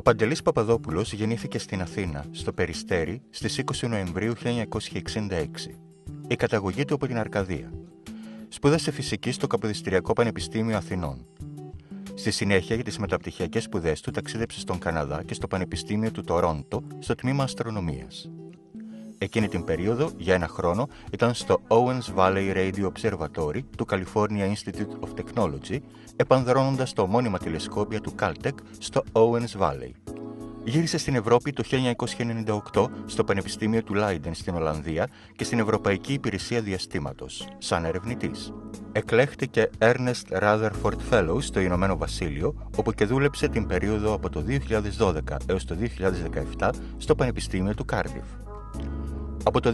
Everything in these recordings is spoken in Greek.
Ο Παντελής Παπαδόπουλος γεννήθηκε στην Αθήνα, στο Περιστέρι, στις 20 Νοεμβρίου 1966. Η καταγωγή του από την Αρκαδία. Σπούδασε φυσική στο Καποδιστριακό Πανεπιστήμιο Αθηνών. Στη συνέχεια για τις μεταπτυχιακές σπουδές του ταξίδεψε στον Καναδά και στο Πανεπιστήμιο του Τορόντο στο τμήμα αστρονομίας εκείνη την περίοδο, για ένα χρόνο, ήταν στο Owens Valley Radio Observatory του California Institute of Technology, επανδρώνοντας το μόνιμα τηλεσκόπια του Caltech στο Owens Valley. Γύρισε στην Ευρώπη το 1998 στο Πανεπιστήμιο του Λάιντεν στην Ολλανδία και στην Ευρωπαϊκή Υπηρεσία Διαστήματος, σαν ερευνητής. Εκλέχτηκε Ernest Rutherford Fellow στο Ηνωμένο Βασίλειο, όπου και δούλεψε την περίοδο από το 2012 έως το 2017 στο Πανεπιστήμιο του Κάρδιφ. Από το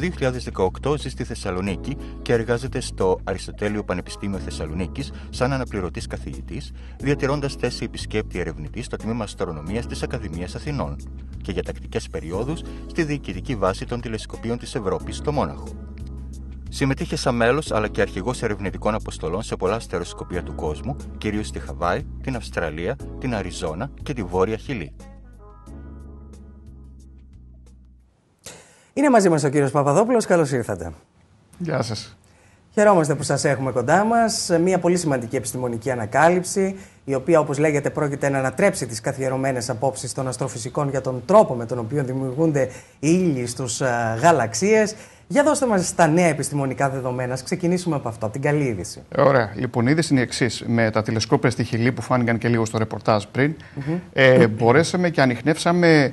2018 ζει στη Θεσσαλονίκη και εργάζεται στο Αριστοτέλειο Πανεπιστήμιο Θεσσαλονίκης σαν αναπληρωτής καθηγητής, διατηρώντας θέση επισκέπτη ερευνητή στο τμήμα Αστρονομίας της Ακαδημίας Αθηνών και για τακτικές περιόδους στη διοικητική βάση των τηλεσκοπίων της Ευρώπης στο Μόναχο. Συμμετείχε σαν μέλος αλλά και αρχηγός ερευνητικών αποστολών σε πολλά αστεροσκοπία του κόσμου, κυρίως στη Χαβάη, την Αυστραλία, την Αριζόνα και τη Βόρεια Χιλή. Είναι μαζί μας ο κύριος Παπαδόπουλος. Καλώς ήρθατε. Γεια σας. Χαιρόμαστε που σας έχουμε κοντά μας. Μια πολύ σημαντική επιστημονική ανακάλυψη, η οποία όπως λέγεται πρόκειται να ανατρέψει τις καθιερωμένες απόψεις των αστροφυσικών για τον τρόπο με τον οποίο δημιουργούνται οι ήλιοι στους ε, γαλαξίες. Για δώστε μας τα νέα επιστημονικά δεδομένα. Ας ξεκινήσουμε από αυτό, την καλή είδηση. Ωραία. Λοιπόν, η είδηση είναι η εξής. Με τα τηλεσκόπια στη Χιλή που φάνηκαν και λίγο στο ρεπορτάζ πριν, mm -hmm. ε, μπορέσαμε και ανοιχνεύσαμε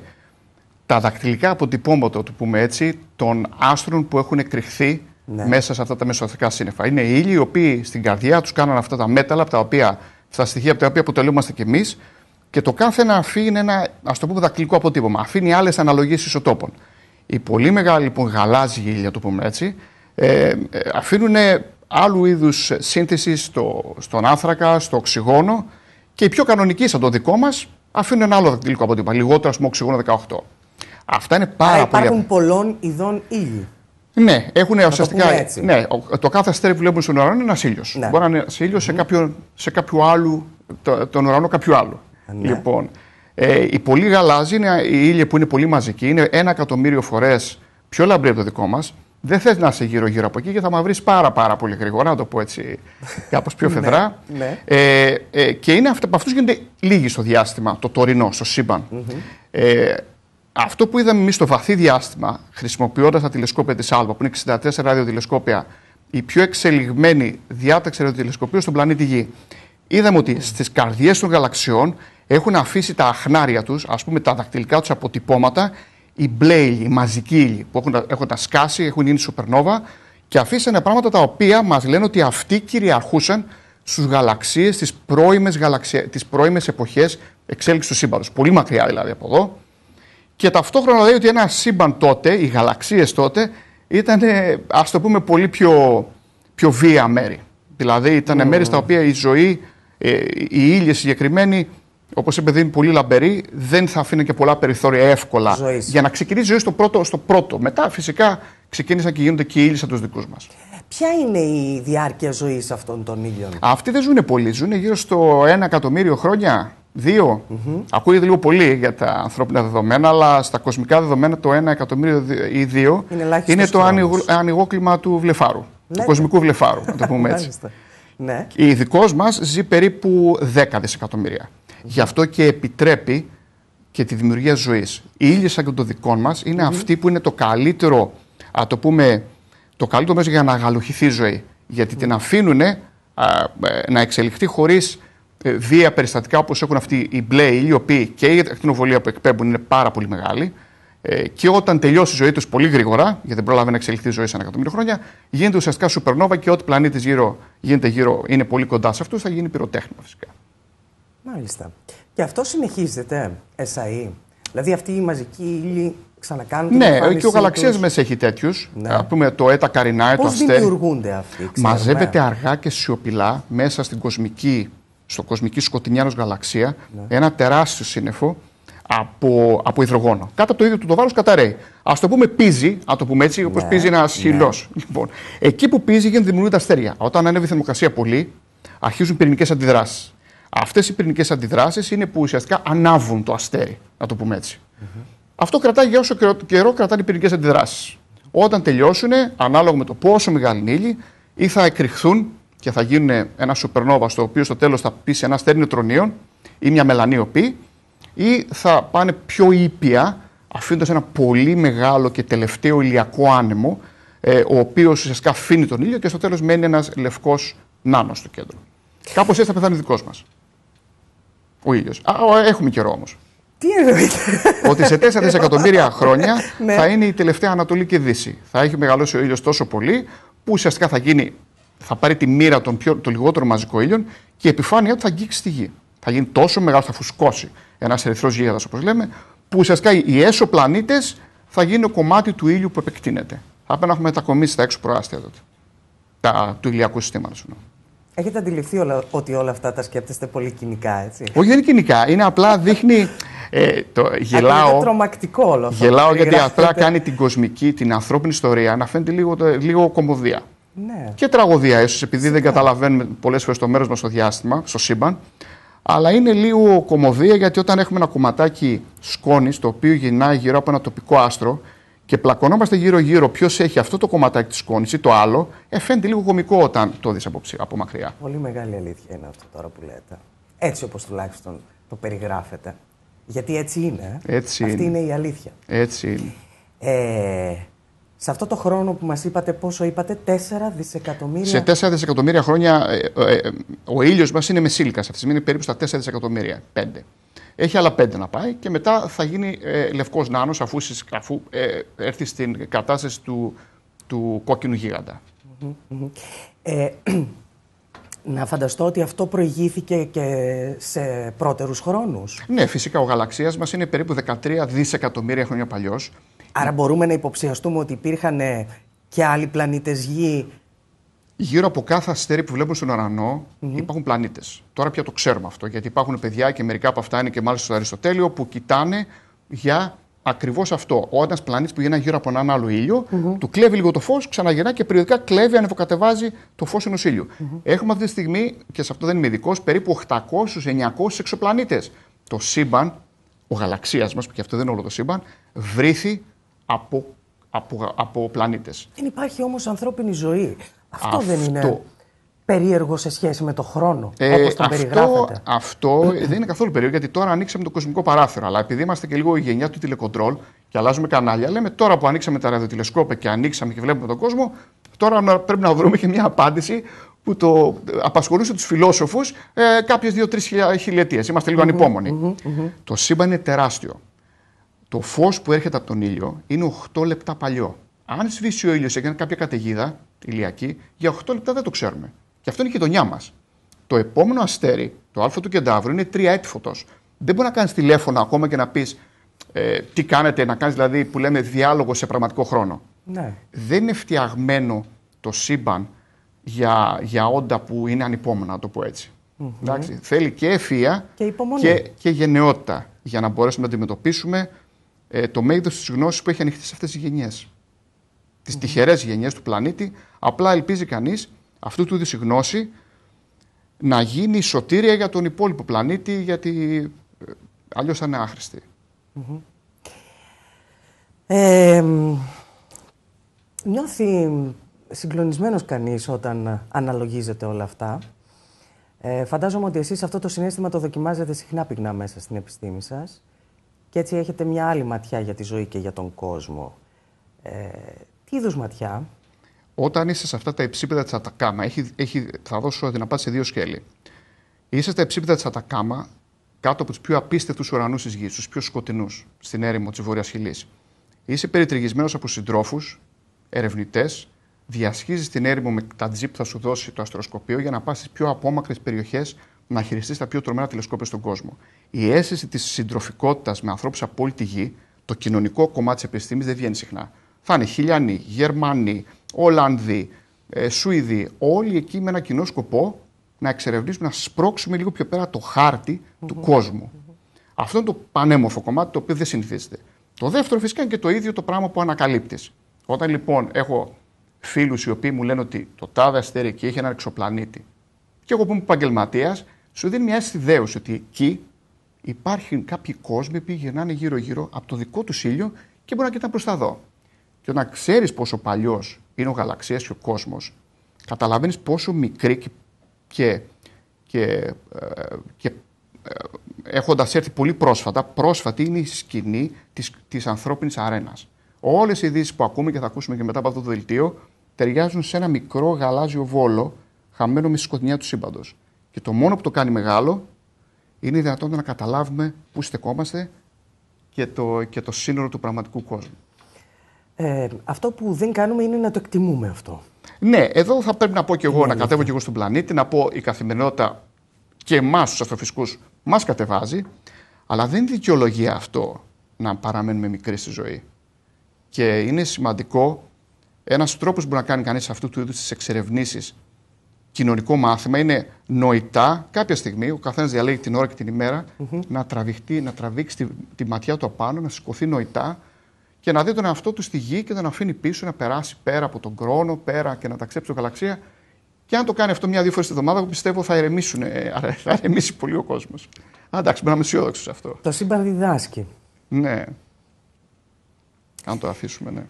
τα δακτυλικά αποτυπώματα, το πούμε έτσι, των άστρων που έχουν εκρηχθεί ναι. μέσα σε αυτά τα μεσοαθρικά σύννεφα. Είναι οι ήλιοι οι οποίοι στην καρδιά τους κάνανε αυτά τα μέταλλα, τα οποία, στα στοιχεία από τα οποία αποτελούμαστε κι εμείς, και το κάθε ένα αφήνει ένα ας το πούμε, δακτυλικό αποτύπωμα. Αφήνει άλλες αναλογίες ισοτόπων. Οι πολύ μεγάλοι λοιπόν, γαλάζιοι ήλια, το πούμε έτσι, ε, ε, αφήνουν άλλου είδους σύνθεση στο, στον άνθρακα, στο οξυγόνο και οι πιο κανονικοί, σαν το δικό μας, αφήνουν ένα άλλο δακτυλικό αποτύπωμα. Λιγότερο, ας πούμε, οξυγόνο 18. Αυτά είναι πάρα Άρα υπάρχουν πολλών ειδών ήλιοι. Ναι, έχουν να ουσιαστικά. Το, ναι, το κάθε αστέρι που βλέπουμε στον ουρανό είναι ένας ήλιος. Ναι. Μπορεί να είναι ένας ήλιος σε, κάποιο, σε κάποιο άλλο, τον ουρανό κάποιου άλλου. Ναι. Λοιπόν, ε, οι πολύ γαλάζοι είναι οι που είναι πολύ μαζική είναι ένα εκατομμύριο φορές πιο λαμπρή από το δικό μας. Δεν θες να είσαι γύρω-γύρω από εκεί και θα βρει πάρα, πάρα πολύ γρήγορα, να το πω έτσι κάπως πιο ναι, φεδρά. Ναι. Ε, ε, και είναι από αυτούς γίνονται λίγοι στο διάστημα, το τωρινό, στο συμπαν Ε, αυτό που είδαμε εμείς στο βαθύ διάστημα, χρησιμοποιώντας τα τηλεσκόπια της Άλβα, που είναι 64 ραδιοτηλεσκόπια, η πιο εξελιγμένη διάταξη ραδιοτηλεσκοπίου στον πλανήτη Γη, είδαμε ότι στις καρδιές των γαλαξιών έχουν αφήσει τα αχνάρια τους, ας πούμε τα δακτυλικά τους αποτυπώματα, οι μπλε ύλοι, οι μαζικοί ύλοι που έχουν, έχουν τα σκάσει, έχουν γίνει σουπερνόβα και αφήσανε πράγματα τα οποία μας λένε ότι αυτοί κυριαρχούσαν στους γαλαξίες, τις πρώιμες εποχές εξέλιξης του σύμπαντος. Πολύ μακριά δηλαδή από εδώ. Και ταυτόχρονα λέει ότι ένα σύμπαν τότε, οι γαλαξίες τότε, ήταν, ε, ας το πούμε, πολύ πιο, πιο βία μέρη. Δηλαδή ήταν μέρη στα οποία η ζωή, ε, η ήλια συγκεκριμένη, όπως είπε, είναι πολύ λαμπερή, δεν θα αφήνει και πολλά περιθώρια εύκολα. Για να ξεκινήσει η ζωή στο πρώτο, στο πρώτο. Μετά, φυσικά, ξεκίνησαν και γίνονται και οι ήλιοι σαν τους δικούς μας. Ποια είναι η διάρκεια ζωής αυτών των ήλιων, Αυτοί δεν ζουν πολύ. Ζουν γύρω στο 1 εκατομμύριο χρόνια. Δύο. Mm -hmm. Ακούγεται λίγο πολύ για τα ανθρώπινα δεδομένα, αλλά στα κοσμικά δεδομένα το ένα εκατομμύριο ή δύο είναι, το ανοιγό, κλίμα του βλεφάρου. Το ναι, Του ναι. κοσμικού βλεφάρου, να το πούμε έτσι. ναι. Η δικο μας ζει περίπου 10 δισεκατομμύρια. Mm -hmm. Γι' αυτό και επιτρέπει και τη δημιουργία ζωής. Η ήλιο σαν και το δικών μας είναι mm αυτή που είναι το καλύτερο, α το πούμε, το καλύτερο μέσο για να αγαλοχηθεί η ζωή. Γιατί την αφήνουν ε, να εξελιχθεί χωρίς ε, βία περιστατικά όπως έχουν αυτοί οι μπλε οι οποίοι και η ακτινοβολία που εκπέμπουν είναι πάρα πολύ μεγάλη ε, και όταν τελειώσει η ζωή τους πολύ γρήγορα, γιατί δεν προλάβει να εξελιχθεί η ζωή σε ένα εκατομμύριο χρόνια, γίνεται ουσιαστικά σούπερνόβα και ό,τι πλανήτη γύρω, γίνεται γύρω είναι πολύ κοντά σε αυτούς, θα γίνει πυροτέχνημα φυσικά. Μάλιστα. Και αυτό συνεχίζεται, ΕΣΑΗ. E. Δηλαδή αυτοί οι μαζική ύλη ξανακάνουν Ναι, και ο γαλαξίας έχει τέτοιους. Ναι. Α πούμε το ΕΤΑ Καρινάε, το Αστέρι. Πώς δημιουργούνται αυτοί, ξέρουμε. Μαζεύεται αργά και σιωπηλά μέσα στην κοσμική στο κοσμική σκοτεινιάνο γαλαξία ναι. ένα τεράστιο σύννεφο από, από υδρογόνο. Κάτω από το ίδιο του το βάρος καταραίει. Ας το πούμε πίζει, α το πούμε έτσι, όπως ναι, πίζει ένας ναι. χυλό. Λοιπόν, εκεί που πίζει γίνονται δημιουργούνται αστέρια. Όταν ανέβει η θερμοκρασία πολύ, αρχίζουν πυρηνικές αντιδράσεις. Αυτές οι πυρηνικές αντιδράσεις είναι που ουσιαστικά ανάβουν το αστέρι, να το πούμε Αυτό κρατάει για όσο καιρό, καιρό κρατάνε οι πυρηνικές αντιδράσεις. Όταν τελειώσουν, ανάλογα με το πόσο μεγάλη είναι ή θα εκρηχθούν και θα γίνουν ένα supernova στο οποίο στο τέλος θα σε ένα στέρνιο νετρονίων ή μια μελανή οπή ή θα πάνε πιο ήπια, αφήνοντας ένα πολύ μεγάλο και τελευταίο ηλιακό άνεμο, ε, ο οποίος ουσιαστικά αφήνει τον ήλιο και στο τέλος μένει ένας λευκός νάνος στο κέντρο. Κάπως έτσι θα πεθάνει δικός μας. Ο ήλιος. Έχουμε καιρό όμως. Τι εννοείται. Ότι σε 4 δισεκατομμύρια χρόνια ναι. θα είναι η τελευταία Ανατολή και Δύση. Θα έχει μεγαλώσει ο ήλιος τόσο πολύ που ουσιαστικά θα γίνει θα πάρει τη μοίρα των πιο, το λιγότερων μαζικών ήλιων και η επιφάνεια του θα αγγίξει τη γη. Θα γίνει τόσο μεγάλο, θα φουσκώσει ένας ερυθρός γίγαντας, όπως λέμε, που ουσιαστικά οι έσω πλανήτες θα γίνουν κομμάτι του ήλιου που επεκτείνεται. Θα πρέπει να έχουμε μετακομίσει τα έξω προάστια τότε. Τα, του ηλιακού συστήματος. Έχετε αντιληφθεί όλα, ότι όλα αυτά τα σκέπτεστε πολύ κοινικά, έτσι. Όχι, δεν είναι κοινικά. Είναι απλά δείχνει. Ε, το, γελάω. Είναι τρομακτικό όλο αυτό. Γελάω γιατί απλά κάνει την κοσμική, την ανθρώπινη ιστορία να φαίνεται λίγο, λίγο κομμωδία. Ναι. Και τραγωδία ίσως, επειδή δεν καταλαβαίνουμε πολλές φορές το μέρος μας στο διάστημα, στο σύμπαν. Αλλά είναι λίγο κομμωδία γιατί όταν έχουμε ένα κομματάκι σκόνης το οποίο γυρνάει γύρω από ένα τοπικό άστρο και πλακωνόμαστε γύρω-γύρω ποιος έχει αυτό το κομματάκι της σκόνης ή το άλλο, ε, φαίνεται λίγο κωμικό όταν το δεις από, από μακριά. Πολύ μεγάλη αλήθεια είναι αυτό τώρα που λέτε. Έτσι όπως τουλάχιστον το περιγράφετε. Γιατί έτσι είναι. Έτσι Αυτή είναι. είναι η αλήθεια. Έτσι είναι. Ε, σε αυτό το χρόνο που μας είπατε, πόσο είπατε, 4 δισεκατομμύρια. Σε 4 δισεκατομμύρια χρόνια ε, ε, ε, ο ήλιος μας είναι μεσήλικας, αυτή τη στιγμή είναι περίπου στα 4 δισεκατομμύρια, 5. Έχει άλλα πέντε να πάει και μετά θα γίνει ε, λευκός νάνος αφού, αφού έρθει στην κατάσταση του, του κόκκινου γίγαντα. Mm Να φανταστώ ότι αυτό προηγήθηκε και σε πρώτερους χρόνους. Ναι, φυσικά ο γαλαξίας μας είναι περίπου 13 δισεκατομμύρια χρόνια παλιός. Άρα μπορούμε να υποψιαστούμε ότι υπήρχαν ε, και άλλοι πλανήτες γη. Γύρω από κάθε αστέρι που βλέπουμε στον ουρανό mm-hmm. υπάρχουν πλανήτες. Τώρα πια το ξέρουμε αυτό, γιατί υπάρχουν παιδιά και μερικά από αυτά είναι και μάλιστα στο Αριστοτέλειο που κοιτάνε για ακριβώς αυτό. Ο ένας πλανήτης που γίνεται γυρω γύρω από έναν άλλο του κλέβει λίγο το φως, ξαναγυρνά και περιοδικά κλέβει, ανεβοκατεβάζει το φως ενός ήλιου. Έχουμε αυτή τη στιγμή, και σε αυτό δεν είμαι ειδικός, περίπου 800-900 εξωπλανήτες. Το σύμπαν, ο γαλαξίας μας, που και αυτό δεν είναι όλο το σύμπαν, βρήθη από, από, από πλανήτες. Δεν υπάρχει όμως ανθρώπινη ζωή. Αυτό, δεν είναι περίεργο σε σχέση με το χρόνο, ε, όπως τον αυτό, περιγράφεται. Αυτό δεν είναι καθόλου περίεργο, γιατί τώρα ανοίξαμε το κοσμικό παράθυρο. Αλλά επειδή είμαστε και λίγο η γενιά του τηλεκοντρόλ και αλλάζουμε κανάλια, λέμε τώρα που ανοίξαμε τα ραδιοτηλεσκόπια και ανοίξαμε και βλέπουμε τον κόσμο, τώρα πρέπει να βρούμε και μια απάντηση που το απασχολούσε τους φιλοσοφου ε, κάποιες δύο-τρει χιλιετίες. Είμαστε mm-hmm, Το σύμπαν είναι τεράστιο το φως που έρχεται από τον ήλιο είναι 8 λεπτά παλιό. Αν σβήσει ο ήλιος σε κάποια καταιγίδα ηλιακή, για 8 λεπτά δεν το ξέρουμε. Και αυτό είναι η γειτονιά μας. Το επόμενο αστέρι, το Α του Κεντάβρου, είναι 3 έτη φωτό. Δεν μπορεί να κάνεις τηλέφωνο ακόμα και να πεις ε, τι κάνετε, να κάνεις δηλαδή που λέμε διάλογο σε πραγματικό χρόνο. Ναι. Δεν είναι φτιαγμένο το σύμπαν για, για όντα που είναι ανυπόμονα, να το πω έτσι. θέλει και ευφία και, και, και γενναιότητα για να μπορέσουμε να αντιμετωπίσουμε ε, το μέγεθος της γνώσης που έχει ανοιχτεί σε αυτές τις γενιές. Τις τυχερές γενιές του πλανήτη. Απλά ελπίζει κανείς αυτού του είδους γνώση να γίνει σωτήρια για τον υπόλοιπο πλανήτη, γιατί ε, αλλιώς θα είναι άχρηστη. Mm-hmm. νιώθει συγκλονισμένος κανείς όταν αναλογίζεται όλα αυτά. Ε, φαντάζομαι ότι εσείς αυτό το συνέστημα το δοκιμάζετε συχνά πυκνά μέσα στην επιστήμη σας. Και έτσι έχετε μια άλλη ματιά για τη ζωή και για τον κόσμο. Ε, τι είδους ματιά. Όταν είσαι σε αυτά τα υψίπεδα της Ατακάμα, έχει, έχει, θα δώσω την απάντηση σε δύο σκέλη. Είσαι στα υψίπεδα της Ατακάμα, κάτω από τους πιο απίστευτους ουρανούς της γης, τους πιο σκοτεινούς, στην έρημο της Βόρειας Χιλής. Είσαι περιτριγισμένος από συντρόφους, ερευνητές, διασχίζεις την έρημο με τα τζιπ που θα σου δώσει το αστροσκοπείο για να πας στις πιο απόμακρες περιοχές να χειριστείς τα πιο τρομερά τηλεσκόπια στον κόσμο. Η αίσθηση της συντροφικότητας με ανθρώπους από όλη τη γη, το κοινωνικό κομμάτι της επιστήμης δεν βγαίνει συχνά. Θα είναι Χιλιανοί, Γερμανοί, Ολλανδοί, ε, Σουηδοί, όλοι εκεί με ένα κοινό σκοπό να εξερευνήσουμε, να σπρώξουμε λίγο πιο πέρα το χαρτη του κοσμου Αυτό είναι το πανέμορφο κομμάτι το οποίο δεν συνηθίζεται. Το δεύτερο φυσικά είναι και το ίδιο το πράγμα που ανακαλύπτεις. Όταν λοιπόν έχω φίλους οι οποίοι μου λένε ότι το τάδε αστέρι εκεί έχει έναν εξωπλανήτη. Και εγώ που είμαι επαγγελματίας, σου δίνει μια αίσθηση ότι εκεί υπάρχουν κάποιοι κόσμοι που γυρνάνε γύρω-γύρω από το δικό τους ήλιο και μπορεί να κοιτάνε προς τα δω. Και όταν ξέρεις πόσο παλιός είναι ο γαλαξίας και ο κόσμος, καταλαβαίνεις πόσο μικρή και, και, και, ε, και ε, έχοντας έρθει πολύ πρόσφατα, πρόσφατη είναι η σκηνή της ανθρώπινης Αρένας. Όλες οι ειδήσεις που ακούμε και θα ακούσουμε και μετά από αυτό το δελτίο ταιριάζουν σε ένα μικρό γαλάζιο βόλο χαμένο με σκοτεινιά του σύμπαντος. Και το μόνο που το κάνει μεγάλο είναι η δυνατότητα να καταλάβουμε πού στεκόμαστε και το, και το σύνορο του πραγματικού κόσμου. Ε, αυτό που δεν κάνουμε είναι να το εκτιμούμε αυτό. Ναι, εδώ θα πρέπει να πω και εγώ, ναι, να αλήθεια. κατέβω και εγώ στον πλανήτη, να πω η καθημερινότητα και εμάς τους αστροφυσικούς μας κατεβάζει, αλλά δεν είναι αυτό να παραμένουμε μικροί στη ζωή. Και είναι σημαντικό ένας τρόπος που μπορεί να κάνει κανείς αυτού του είδους τις εξερευνήσεις κοινωνικό μάθημα, είναι νοητά κάποια στιγμή, ο καθένας διαλέγει την ώρα και την ημέρα, να τραβηχτεί, να τραβήξει τη, ματιά του απάνω, να σηκωθεί νοητά και να δει τον εαυτό του στη γη και να τον αφήνει πίσω, να περάσει πέρα από τον χρόνο, πέρα και να ταξέψει το γαλαξία. Και αν το κάνει αυτό μια-δύο φορές τη εβδομάδα, πιστεύω θα, ηρεμήσουν, ε, θα ηρεμήσει πολύ ο κόσμος. Αντάξει, μπορεί να είμαι αισιόδοξος αυτό. Το σύμπαν διδάσκει. Ναι. Αν το αφήσουμε, ναι.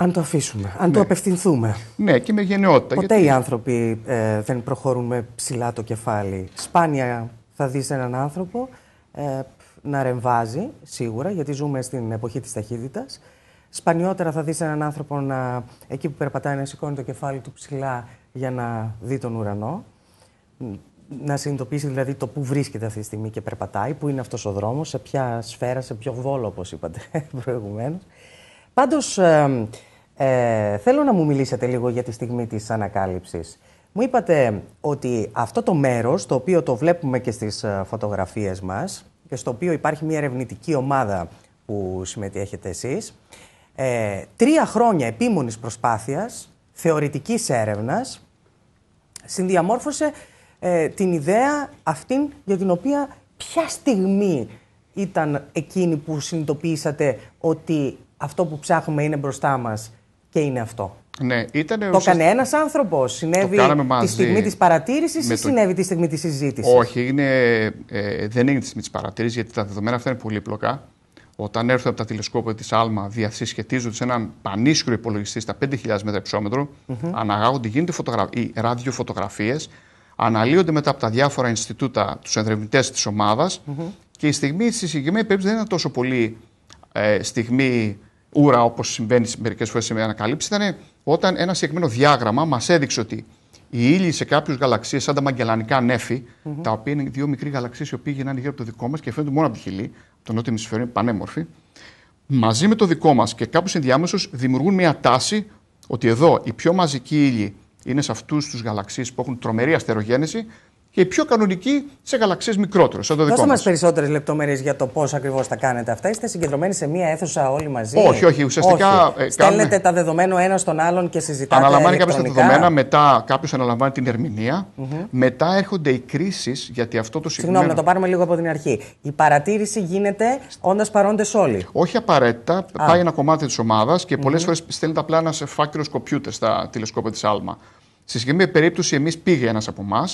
Αν το αφήσουμε, αν ναι. το απευθυνθούμε. Ναι, και με γενναιότητα. Ποτέ οι άνθρωποι ε, δεν προχωρούν με ψηλά το κεφάλι. Σπάνια θα δεις έναν άνθρωπο ε, να ρεμβάζει, σίγουρα, γιατί ζούμε στην εποχή της ταχύτητας. Σπανιότερα θα δεις έναν άνθρωπο να, εκεί που περπατάει να σηκώνει το κεφάλι του ψηλά για να δει τον ουρανό. Να συνειδητοποιήσει δηλαδή το που βρίσκεται αυτή τη στιγμή και περπατάει, που είναι αυτός ο δρόμος, σε ποια σφαίρα, σε ποιο βόλο όπως είπατε προηγουμένως. Πάντως, ε, ε, θέλω να μου μιλήσετε λίγο για τη στιγμή της ανακάλυψης. Μου είπατε ότι αυτό το μέρος, το οποίο το βλέπουμε και στις ε, φωτογραφίες μας και στο οποίο υπάρχει μια ερευνητική ομάδα που συμμετέχετε εσείς, ε, τρία χρόνια επίμονης προσπάθειας, θεωρητικής έρευνας, συνδιαμόρφωσε ε, την ιδέα αυτήν για την οποία ποια στιγμή ήταν εκείνη που συνειδητοποίησατε ότι αυτό που ψάχνουμε είναι μπροστά μας και είναι αυτό. Ναι, ήταν το έκανε ένας άνθρωπος. Συνέβη τη στιγμή της παρατήρησης ή συνέβη τη στιγμή της συζήτησης. Όχι, είναι, δεν είναι τη στιγμή της παρατήρησης γιατί τα δεδομένα αυτά είναι πολύπλοκα. Όταν έρθουν από τα τηλεσκόπια της ΑΛΜΑ, διασυσχετίζονται σε έναν πανίσχυρο υπολογιστή στα 5.000 μέτρα υψόμετρο, mm -hmm. αναγάγονται, γίνονται φωτογρα... οι ραδιοφωτογραφίες, αναλύονται μετά από τα διάφορα Ινστιτούτα, τους ερευνητές της ομάδας και η στιγμή στη συγκεκριμένη περίπτωση δεν είναι τόσο πολύ ε, στιγμή ούρα, όπως συμβαίνει μερικές φορές σε ανακαλύψει, ήταν όταν ένα συγκεκριμένο διάγραμμα μας έδειξε ότι η ύλη σε κάποιους γαλαξίες, σαν τα μαγκελανικά τα οποία είναι δύο μικροί γαλαξίε οι οποίοι γίνανε γύρω από το δικό μας και φαίνονται μόνο από τη χιλή, από το νότιο ημισφαίριο, είναι πανέμορφη, μαζί με το δικό μας και κάπου ενδιάμεσος δημιουργούν μια τάση ότι εδώ η πιο μαζική ύλη είναι σε αυτούς τους γαλαξίες που έχουν τρομερή αστερογένεση και οι πιο κανονικοί σε γαλαξίες μικρότερες. Δώστε μας περισσότερες λεπτομέρειες για το πώς ακριβώς τα κάνετε αυτά. Είστε συγκεντρωμένοι σε μία αίθουσα όλοι μαζί. Όχι, όχι. Ουσιαστικά. Όχι. Ε, Στέλνετε τα δεδομένα ένας στον άλλον και συζητάτε. Αναλαμβάνει κάποιος τα δεδομένα, μετά κάποιος αναλαμβάνει την ερμηνεία. Mm-hmm. Μετά έρχονται οι κρίσεις, γιατί αυτό το συγκεκριμένο. Συγγνώμη, να το πάρουμε λίγο από την αρχή. Η παρατήρηση γίνεται όντας παρόντες όλοι. Όχι απαραίτητα. Α. Πάει ένα κομμάτι της ομάδας και πολλές mm-hmm. φορέ στέλνεται απλά ένα φάκελο κοπιούτερ στα τηλεσκόπια της Άλμα. Στη συγκεκριμένη περίπτωση, εμείς πήγε ένας από εμάς,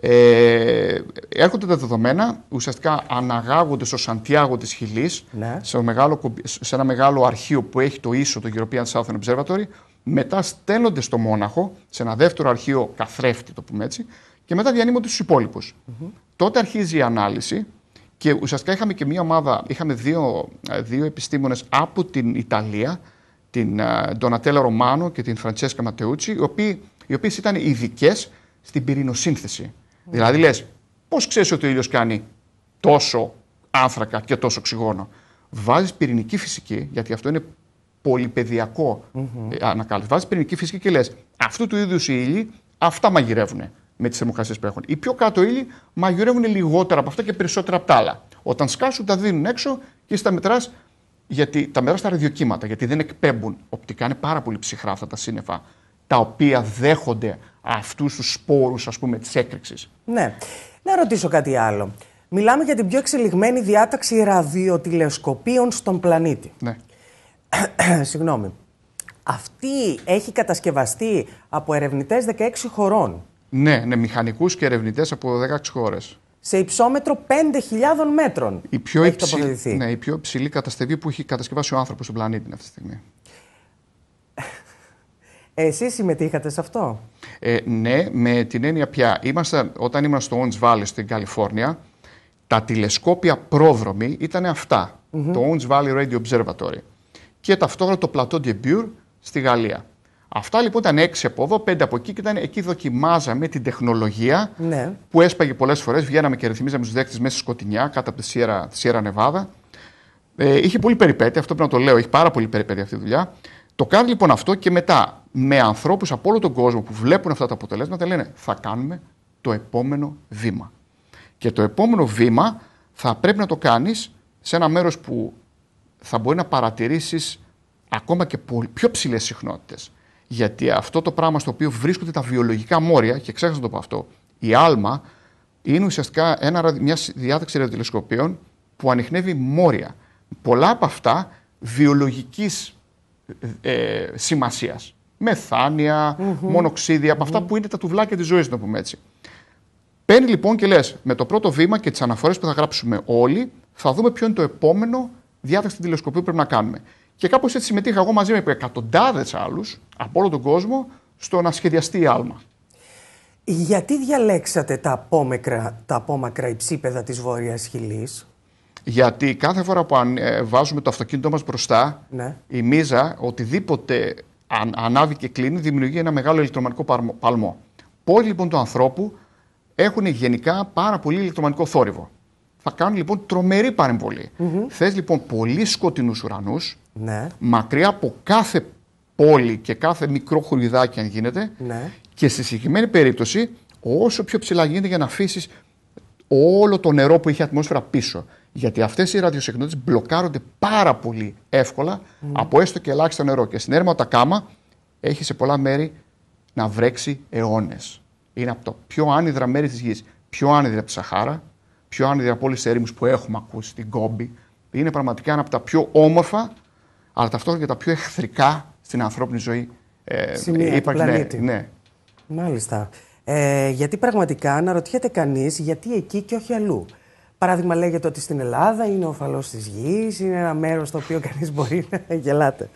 ε, έρχονται τα δεδομένα, ουσιαστικά αναγάγονται στο Σαντιάγο της Χιλής, ναι. σε, σε, ένα μεγάλο αρχείο που έχει το ίσο το European Southern Observatory. Μετά στέλνονται στο Μόναχο, σε ένα δεύτερο αρχείο καθρέφτη, το πούμε έτσι, και μετά διανύμονται στους υπολοιπου Τότε αρχίζει η ανάλυση και ουσιαστικά είχαμε και μία ομάδα, είχαμε δύο, ε, δύο επιστήμονες από την Ιταλία, την Ντονατέλα ε, Ρωμάνο και την Φραντσέσκα Ματεούτσι, οι, οποίες ήταν ειδικές στην πυρηνοσύνθεση. Δηλαδή λες, πώς ξέρεις ότι ο ήλιος κάνει τόσο άνθρακα και τόσο οξυγόνο. Βάζεις πυρηνική φυσική, γιατί αυτό πολυπεδιακό πολυπαιδιακό mm-hmm. ανακάλυψη. Βάζεις πυρηνική φυσική και λες, αυτού του είδους οι ήλιοι αυτά μαγειρεύουν με τις θερμοκρασίες που έχουν. Οι πιο κάτω ήλιοι μαγειρεύουν λιγότερα από αυτά και περισσότερα από τα άλλα. Όταν σκάσουν, τα δίνουν έξω και στα μετράς. Γιατί τα μέρά στα ραδιοκύματα, γιατί δεν εκπέμπουν οπτικά, είναι πάρα πολύ ψυχρά αυτά τα σύννεφα τα οποία δέχονται αυτούς τους σπόρους ας πούμε της έκρηξης. Ναι. Να ρωτήσω κάτι άλλο. Μιλάμε για την πιο εξελιγμένη διάταξη ραδιοτηλεσκοπίων στον πλανήτη. Ναι. Συγγνώμη. Αυτή έχει κατασκευαστεί από ερευνητές 16 χωρών. Ναι, ναι, μηχανικούς και ερευνητές από 16 χώρες. Σε υψόμετρο 5.000 μέτρων η πιο έχει υψηλ... Ναι, η πιο υψηλή κατασκευή που έχει κατασκευάσει ο άνθρωπος στον πλανήτη αυτή τη στιγμή. Εσείς συμμετείχατε σε αυτό. Ε, ναι, με την έννοια πια. Είμαστε, όταν ήμασταν στο Owens Valley στην Καλιφόρνια, τα τηλεσκόπια πρόδρομοι ήταν αυτά. Mm -hmm. Το Owens Valley Radio Observatory. Και ταυτόχρονα το Plateau de Bure στη Γαλλία. Αυτά λοιπόν ήταν έξι από εδώ, πέντε από εκεί και ήταν εκεί δοκιμάζαμε την τεχνολογία ναι. που έσπαγε πολλές φορές. Βγαίναμε και ρυθμίζαμε του δέκτες μέσα στη σκοτεινιά κάτω από τη Σιέρα, τη Σιέρα Νεβάδα. Ε, είχε πολύ περιπέτεια, αυτό πρέπει να το λέω, έχει πάρα πολύ περιπέτεια αυτή η δουλειά. Το κάνει λοιπόν αυτό και μετά με ανθρώπους από όλο τον κόσμο που βλέπουν αυτά τα αποτελέσματα λένε θα κάνουμε το επόμενο βήμα. Και το επόμενο βήμα θα πρέπει να το κάνεις σε ένα μέρος που θα μπορεί να παρατηρήσεις ακόμα και πιο ψηλές συχνότητες. Γιατί αυτό το πράγμα στο οποίο βρίσκονται τα βιολογικά μόρια, και ξέχασα να το πω αυτό, η άλμα είναι ουσιαστικά ένα, μια διάταξη ραδιοτηλεσκοπίων που ανοιχνεύει μόρια. Πολλά από αυτά βιολογικής ε, ε σημασίας μεθάνια, mm-hmm. μονοξίδια, από αυτά που είναι τα τουβλάκια της ζωής, να πούμε έτσι. Παίρνει λοιπόν και λες, με το πρώτο βήμα και τις αναφορές που θα γράψουμε όλοι, θα δούμε ποιο είναι το επόμενο διάταξη τηλεσκοπίου που πρέπει να κάνουμε. Και κάπως έτσι συμμετείχα εγώ μαζί με εκατοντάδες άλλους από όλο τον κόσμο στο να σχεδιαστεί η άλμα. Γιατί διαλέξατε τα απόμακρα, τα υψίπεδα της Βόρειας Χιλής? Γιατί κάθε φορά που ε, βάζουμε το αυτοκίνητό μας μπροστά, ναι. η μίζα, οτιδήποτε αν, ανάβει και κλείνει, δημιουργεί ένα μεγάλο ηλεκτρομαγνητικό παλμό. Πόλοι, λοιπόν του ανθρώπου έχουν γενικά πάρα πολύ ηλεκτρομαγνητικό θόρυβο. Θα κάνουν λοιπόν τρομερή παρεμβολή. Mm Θες λοιπόν πολύ σκοτεινούς ουρανούς, ναι. μακριά από κάθε πόλη και κάθε μικρό χωριδάκι αν γίνεται ναι. και στη συγκεκριμένη περίπτωση όσο πιο ψηλά γίνεται για να αφήσεις όλο το νερό που η ατμόσφαιρα πίσω. Γιατί αυτές οι ραδιοσυχνότητες μπλοκάρονται πάρα πολύ εύκολα mm. από έστω και ελάχιστο νερό. Και στην έρμα τα κάμα έχει σε πολλά μέρη να βρέξει αιώνες. Είναι από τα πιο άνυδρα μέρη της γης. Πιο άνυδρα από τη Σαχάρα, πιο άνυδρα από όλε τι έρημους που έχουμε ακούσει, την Κόμπη. Είναι πραγματικά ένα από τα πιο όμορφα, αλλά ταυτόχρονα και τα πιο εχθρικά στην ανθρώπινη ζωή. Ε, Σημεία ε, του ναι, ναι, Μάλιστα. Ε, γιατί πραγματικά αναρωτιέται κανείς, γιατί εκεί και όχι αλλού. Παράδειγμα, λέγεται ότι στην Ελλάδα είναι ο φαλό της γης, είναι ένα μέρος στο οποίο κανείς μπορεί να γελάτε.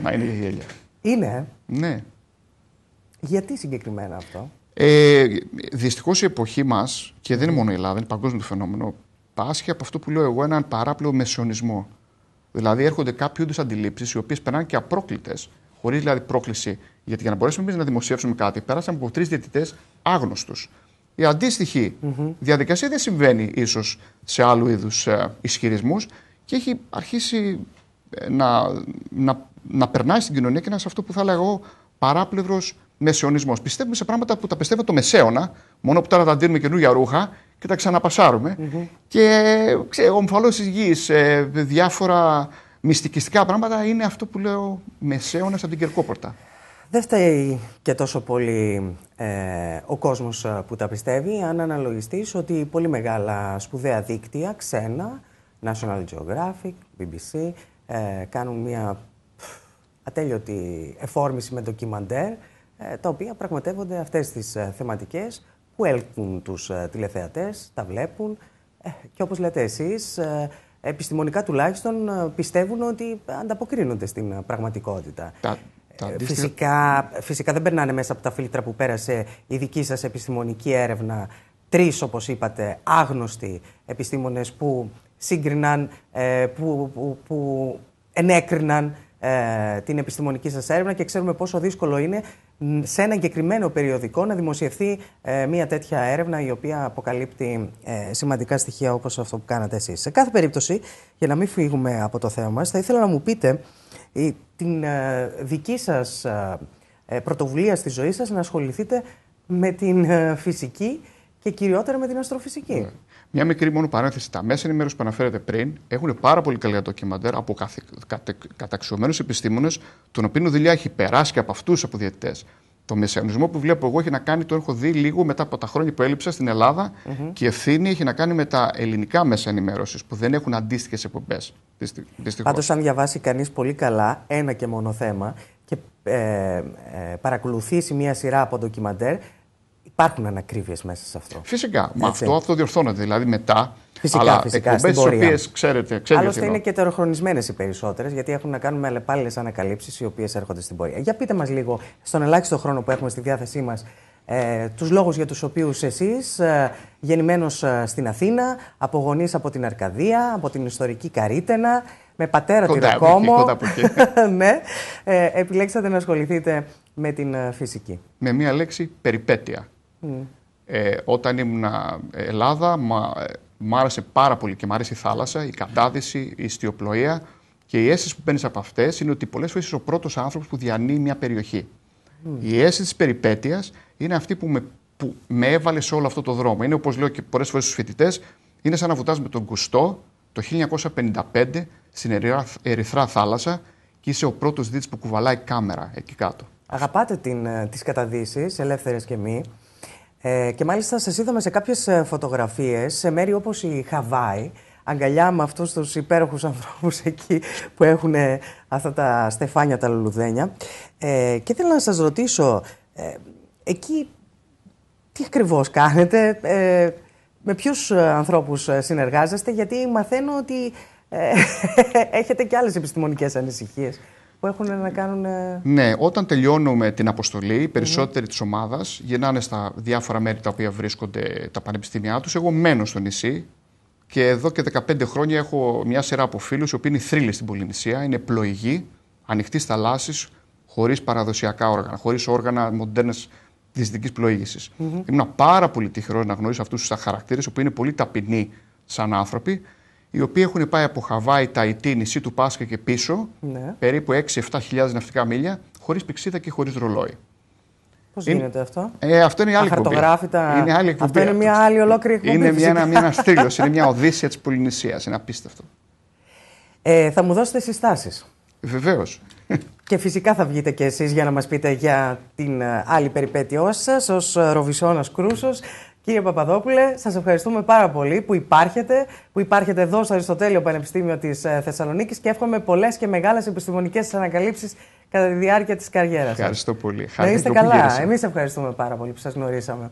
Μα είναι γέλια. Είναι. Ε? Ναι. Γιατί συγκεκριμένα αυτό. Ε, Δυστυχώς η εποχή μας, και δεν είναι μόνο η Ελλάδα, είναι παγκόσμιο φαινόμενο, πάσχει από αυτό που λέω εγώ έναν παράπλευρο μεσαιωνισμό. Δηλαδή έρχονται κάποιοι είδου αντιλήψεις, οι οποίες περνάνε και απρόκλητες, χωρίς δηλαδή πρόκληση. Γιατί για να μπορέσουμε εμείς να δημοσιεύσουμε κάτι, πέρασαν από τρεις διαιτητές άγνωστους. Η αντίστοιχη διαδικασία δεν συμβαίνει ίσως σε άλλου είδους ε, ισχυρισμούς και έχει αρχίσει ε, να, να, να περνάει στην κοινωνία και να σε αυτό που θα λέγω παράπλευρος μεσαιωνισμός. Πιστεύουμε σε πράγματα που τα πιστεύω το μεσαίωνα, μόνο που τώρα τα δίνουμε καινούργια ρούχα και τα ξαναπασαρουμε Και ομφαλώ ομφαλός της γης, ε, διάφορα μυστικιστικά πράγματα είναι αυτό που λέω μεσαίωνας από την Κερκόπορτα. Δεν φταίει και τόσο πολύ ε, ο κόσμος ε, που τα πιστεύει, αν αναλογιστείς ότι πολύ μεγάλα σπουδαία δίκτυα, ξένα, National Geographic, BBC, ε, κάνουν μια ατέλειωτη εφόρμηση με ντοκιμαντέρ, ε, τα οποία πραγματεύονται αυτές τις ε, θεματικές που έλκουν τους τηλεθεατές, τα βλέπουν και όπως λέτε εσείς, επιστημονικά τουλάχιστον πιστεύουν ότι ανταποκρίνονται στην πραγματικότητα φυσικά, φυσικά δεν περνάνε μέσα από τα φίλτρα που πέρασε η δική σας επιστημονική έρευνα. Τρεις, όπως είπατε, άγνωστοι επιστήμονες που σύγκριναν, ε, που, που, ενέκριναν ε, την επιστημονική σας έρευνα και ξέρουμε πόσο δύσκολο είναι σε ένα εγκεκριμένο περιοδικό να δημοσιευθεί ε, μια τέτοια έρευνα η οποία αποκαλύπτει σημαντικά στοιχεία όπως αυτό που κάνατε εσείς. Σε κάθε περίπτωση, για να μην φύγουμε από το θέμα μας, θα ήθελα να μου πείτε ε, την ε, δική σας ε, πρωτοβουλία στη ζωή σας να ασχοληθείτε με την φυσική και κυριότερα με την αστροφυσική. Ναι. Μια μικρή μόνο παρένθεση. Τα μέσα ενημέρωση που αναφέρατε πριν έχουν πάρα πολύ καλή ντοκιμαντέρ από κατε, καταξιωμένους επιστήμονες, των οποίων δουλειά έχει περάσει και από αυτούς από διαιτητές. Το μεσιανισμό που βλέπω εγώ έχει να κάνει, το έχω δει λίγο μετά από τα χρόνια που έλειψα στην ελλαδα και η ευθύνη έχει να κάνει με τα ελληνικά μέσα ενημέρωσης που δεν έχουν αντίστοιχες εκπομπές. Πάντως, αν διαβάσει κανείς πολύ καλά ένα και μόνο θέμα και ε, ε, παρακολουθήσει μία σειρά από ντοκιμαντέρ, υπάρχουν ανακρίβειες μέσα σε αυτό. Φυσικά. με αυτό, αυτό διορθώνεται. Δηλαδή μετά. Φυσικά, αλλά φυσικά. τι ξέρετε. ξέρετε Άλλωστε είναι και τεροχρονισμένες οι περισσότερες, γιατί έχουν να κάνουν με αλλεπάλληλες ανακαλύψεις οι οποίες έρχονται στην πορεία. Για πείτε μας λίγο, στον ελάχιστο χρόνο που έχουμε στη διάθεσή μας, ε, τους λόγους για τους οποίους εσείς, ε, γεννημένος ε, στην Αθήνα, από γονείς από την Αρκαδία, από την ιστορική Καρίτενα, με πατέρα την Ρακόμο. ναι, ε, επιλέξατε να ασχοληθείτε με την ε, φυσική. Με μία λέξη, περιπέτεια. Ε, όταν ήμουν ε, Ελλάδα, μα, ε, μου άρεσε πάρα πολύ και μου αρέσει η θάλασσα, η κατάδυση, η ιστιοπλοεία. Και οι αίσθηση που παίρνει από αυτές είναι ότι πολλές φορές είσαι ο πρώτος άνθρωπος που διανύει μια περιοχή. Mm. Η αίσθηση της περιπέτειας είναι αυτή που με, που με έβαλε σε όλο αυτό το δρόμο. Είναι όπως λέω και πολλές φορές στους φοιτητές, είναι σαν να βουτάς με τον κουστό το 1955 στην ερυθρά θάλασσα και είσαι ο πρώτος δίτης που κουβαλάει κάμερα εκεί κάτω. Αγαπάτε την, ε, τις καταδύσεις, ελεύθερες και μη. Ε, και μάλιστα σας είδαμε σε κάποιες ε, φωτογραφίες, σε μέρη όπως η Χαβάη, αγκαλιά με αυτούς τους υπέροχους ανθρώπους εκεί που έχουν ε, αυτά τα στεφάνια, τα λουλουδένια. Ε, και ήθελα να σας ρωτήσω, ε, εκεί τι ακριβώς κάνετε, με ποιους ανθρώπους συνεργάζεστε, γιατί μαθαίνω ότι έχετε και άλλες επιστημονικές ανησυχίες που έχουν να κάνουν. Ε, ναι, όταν τελειώνουμε την αποστολή, οι περισσότεροι mm -hmm. της ομάδας γυρνάνε στα διάφορα μέρη τα οποία βρίσκονται τα πανεπιστήμια τους. Εγώ μένω στο νησί και εδώ και 15 χρόνια έχω μια σειρά από φίλους οι οποίοι είναι θρύλοι στην Πολυνησία. Είναι πλοηγοί, ανοιχτή θαλάσση, χωρίς παραδοσιακά όργανα, χωρίς όργανα μοντέρνα τη πλοήγηση. Mm -hmm. Ήμουν πάρα πολύ τυχερός να γνωρίσω αυτούς τους χαρακτήρες, που είναι πολύ ταπεινοί σαν άνθρωποι οι οποίοι έχουν πάει από Χαβάη, Ταϊτή, νησί του Πάσχα και πίσω, ναι. περίπου 6-7 ναυτικά μίλια, χωρίς πηξίδα και χωρίς ρολόι. Πώς γίνεται αυτό, ε, Αυτό είναι η άλλη Αχαρτογράφητα... Είναι άλλη εκπομπή. Αυτό είναι μια άλλη ολόκληρη εκπομπή. Είναι μια, μια, ένα είναι μια Οδύσσια της Πολυνησίας. Είναι απίστευτο. Ε, θα μου δώσετε συστάσεις. Βεβαίως. Και φυσικά θα βγείτε κι εσείς για να μας πείτε για την ε, άλλη περιπέτειό σας, ως ε, Ροβισόνας κρούσος. Κύριε Παπαδόπουλε, σας ευχαριστούμε πάρα πολύ που υπάρχετε, που υπάρχετε εδώ στο Αριστοτέλειο Πανεπιστήμιο της ε, Θεσσαλονίκης και εύχομαι πολλές και μεγάλες επιστημονικές ανακαλύψεις κατά τη διάρκεια της καριέρας σας. Ευχαριστώ πολύ. να είστε καλά. Εμείς ευχαριστούμε πάρα πολύ που σας γνωρίσαμε.